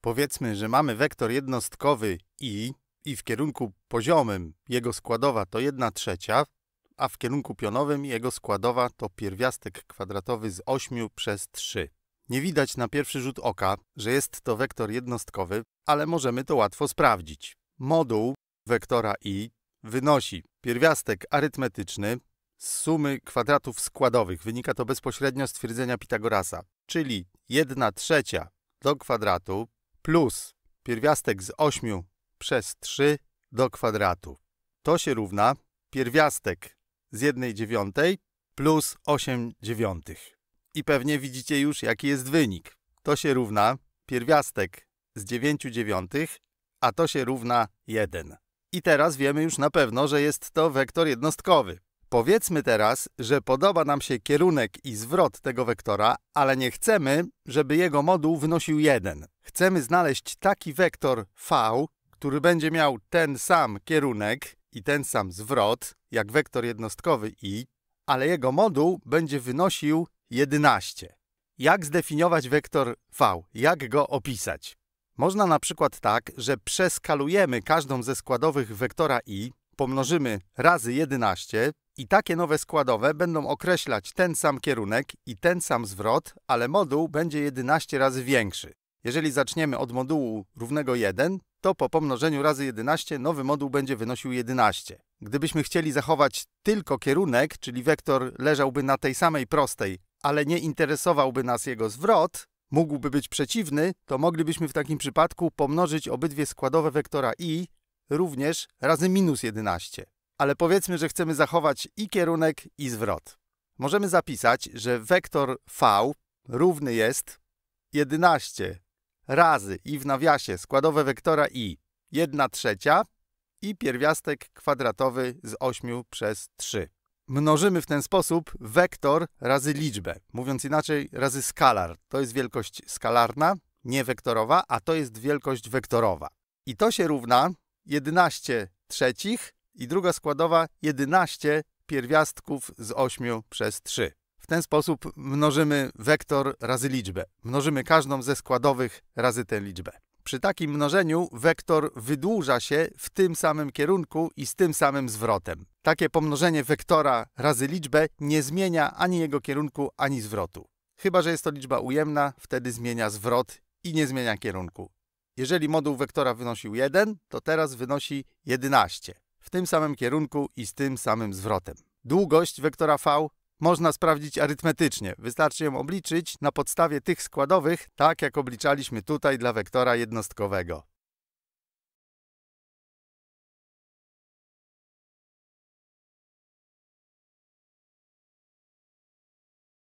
Powiedzmy, że mamy wektor jednostkowy i, i w kierunku poziomym jego składowa to 1 trzecia, a w kierunku pionowym jego składowa to pierwiastek kwadratowy z 8 przez 3. Nie widać na pierwszy rzut oka, że jest to wektor jednostkowy, ale możemy to łatwo sprawdzić. Moduł wektora i wynosi pierwiastek arytmetyczny z sumy kwadratów składowych. Wynika to bezpośrednio z twierdzenia Pitagorasa, czyli 1 trzecia do kwadratu plus pierwiastek z 8 przez 3 do kwadratu. To się równa pierwiastek z 1 dziewiątej plus 8 dziewiątych. I pewnie widzicie już, jaki jest wynik. To się równa pierwiastek z 9 dziewiątych, a to się równa 1. I teraz wiemy już na pewno, że jest to wektor jednostkowy. Powiedzmy teraz, że podoba nam się kierunek i zwrot tego wektora, ale nie chcemy, żeby jego moduł wynosił 1. Chcemy znaleźć taki wektor v, który będzie miał ten sam kierunek i ten sam zwrot, jak wektor jednostkowy i, ale jego moduł będzie wynosił 11. Jak zdefiniować wektor v? Jak go opisać? Można na przykład tak, że przeskalujemy każdą ze składowych wektora i, pomnożymy razy 11 i takie nowe składowe będą określać ten sam kierunek i ten sam zwrot, ale moduł będzie 11 razy większy. Jeżeli zaczniemy od modułu równego 1, to po pomnożeniu razy 11 nowy moduł będzie wynosił 11. Gdybyśmy chcieli zachować tylko kierunek, czyli wektor leżałby na tej samej prostej, ale nie interesowałby nas jego zwrot, mógłby być przeciwny, to moglibyśmy w takim przypadku pomnożyć obydwie składowe wektora i również razy minus 11. Ale powiedzmy, że chcemy zachować i kierunek, i zwrot. Możemy zapisać, że wektor v równy jest 11 razy i w nawiasie składowe wektora i 1 trzecia i pierwiastek kwadratowy z 8 przez 3. Mnożymy w ten sposób wektor razy liczbę, mówiąc inaczej razy skalar. To jest wielkość skalarna, nie wektorowa, a to jest wielkość wektorowa. I to się równa 11 trzecich i druga składowa 11 pierwiastków z 8 przez 3. W ten sposób mnożymy wektor razy liczbę. Mnożymy każdą ze składowych razy tę liczbę. Przy takim mnożeniu wektor wydłuża się w tym samym kierunku i z tym samym zwrotem. Takie pomnożenie wektora razy liczbę nie zmienia ani jego kierunku, ani zwrotu. Chyba, że jest to liczba ujemna, wtedy zmienia zwrot i nie zmienia kierunku. Jeżeli moduł wektora wynosił 1, to teraz wynosi 11. W tym samym kierunku i z tym samym zwrotem. Długość wektora v można sprawdzić arytmetycznie. Wystarczy ją obliczyć na podstawie tych składowych, tak jak obliczaliśmy tutaj dla wektora jednostkowego.